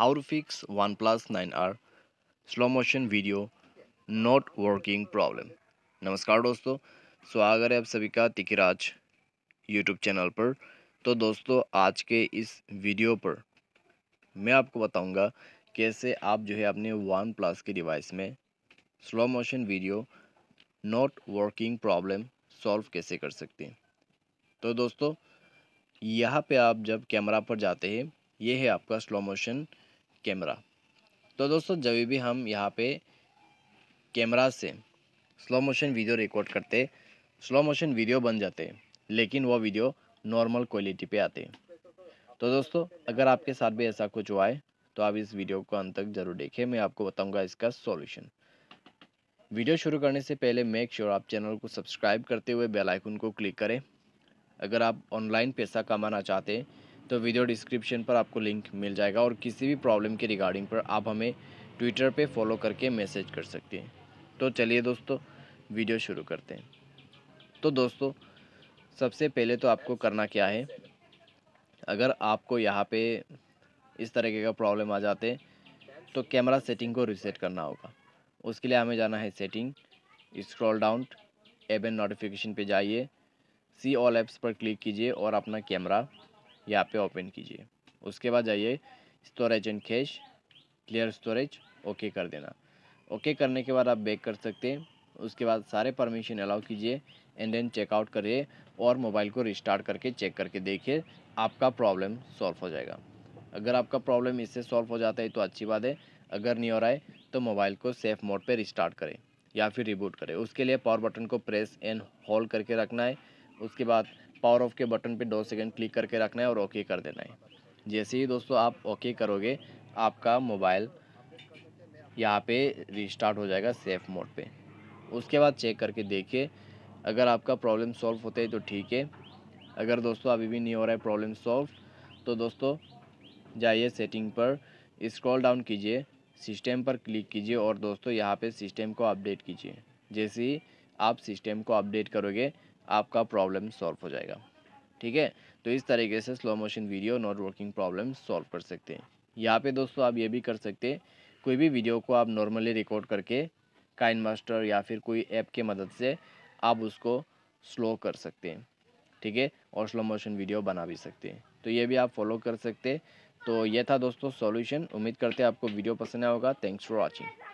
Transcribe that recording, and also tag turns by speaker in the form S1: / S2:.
S1: how to fix OnePlus 9R slow motion video not working problem नमस्कार दोस्तों स्वागत है आप सभी का तिकराज यूट्यूब चैनल पर तो दोस्तों आज के इस वीडियो पर मैं आपको बताऊंगा कैसे आप जो है अपने वन प्लस के डिवाइस में slow motion video not working problem solve कैसे कर सकते हैं तो दोस्तों यहाँ पे आप जब कैमरा पर जाते हैं ये है आपका स्लो मोशन कैमरा तो दोस्तों जब भी हम यहाँ पे कैमरा से स्लो मोशन वीडियो रिकॉर्ड करते स्लो मोशन वीडियो बन जाते लेकिन वो वीडियो नॉर्मल क्वालिटी पे आते तो दोस्तों अगर आपके साथ भी ऐसा कुछ हुआ है तो आप इस वीडियो को अंत तक जरूर देखें मैं आपको बताऊंगा इसका सॉल्यूशन वीडियो शुरू करने से पहले मेक श्योर sure आप चैनल को सब्सक्राइब करते हुए बेलाइकन को क्लिक करें अगर आप ऑनलाइन पैसा कमाना चाहते हैं तो वीडियो डिस्क्रिप्शन पर आपको लिंक मिल जाएगा और किसी भी प्रॉब्लम के रिगार्डिंग पर आप हमें ट्विटर पे फॉलो करके मैसेज कर सकते हैं तो चलिए दोस्तों वीडियो शुरू करते हैं तो दोस्तों सबसे पहले तो आपको करना क्या है अगर आपको यहाँ पे इस तरीके का प्रॉब्लम आ जाते तो कैमरा सेटिंग को रिसेट करना होगा उसके लिए हमें जाना है setting scroll down apps and notification पे जाइए सी ऑल एप्स पर क्लिक कीजिए और अपना कैमरा यहाँ पे ओपन कीजिए उसके बाद जाइए storage and cache clear storage okay कर देना ओके करने के बाद आप बैक कर सकते हैं उसके बाद सारे परमिशन अलाउ कीजिए एंड देन चेकआउट करिए और मोबाइल को रिस्टार्ट करके चेक करके देखिए आपका प्रॉब्लम सॉल्व हो जाएगा अगर आपका प्रॉब्लम इससे सॉल्व हो जाता है तो अच्छी बात है अगर नहीं हो रहा है तो मोबाइल को सेफ़ मोड पर रिस्टार्ट करें या फिर रिबूट करें उसके लिए पावर बटन को प्रेस एंड होल्ड करके रखना है उसके बाद पावर ऑफ के बटन पे दो सेकंड क्लिक करके रखना है और ओके कर देना है जैसे ही दोस्तों आप ओके करोगे आपका मोबाइल यहाँ पे रिस्टार्ट हो जाएगा सेफ मोड पे उसके बाद चेक करके देखिए अगर आपका प्रॉब्लम सॉल्व होता है तो ठीक है अगर दोस्तों अभी भी नहीं हो रहा है प्रॉब्लम सॉल्व तो दोस्तों जाइए सेटिंग पर स्क्रॉल डाउन कीजिए सिस्टम पर क्लिक कीजिए और दोस्तों यहाँ पे सिस्टम को अपडेट कीजिए जैसे ही आप सिस्टम को अपडेट करोगे आपका प्रॉब्लम सॉल्व हो जाएगा ठीक है तो इस तरीके से slow motion video not working problem solve कर सकते हैं यहाँ पे दोस्तों आप ये भी कर सकते हैं कोई भी वीडियो को आप नॉर्मली रिकॉर्ड करके काइन मास्टर या फिर कोई ऐप के मदद से आप उसको स्लो कर सकते हैं ठीक है और स्लो मोशन वीडियो बना भी सकते हैं तो ये भी आप फॉलो कर सकते तो ये था दोस्तों सॉल्यूशन उम्मीद करते हैं आपको वीडियो पसंद आया होगा थैंक्स फॉर वॉचिंग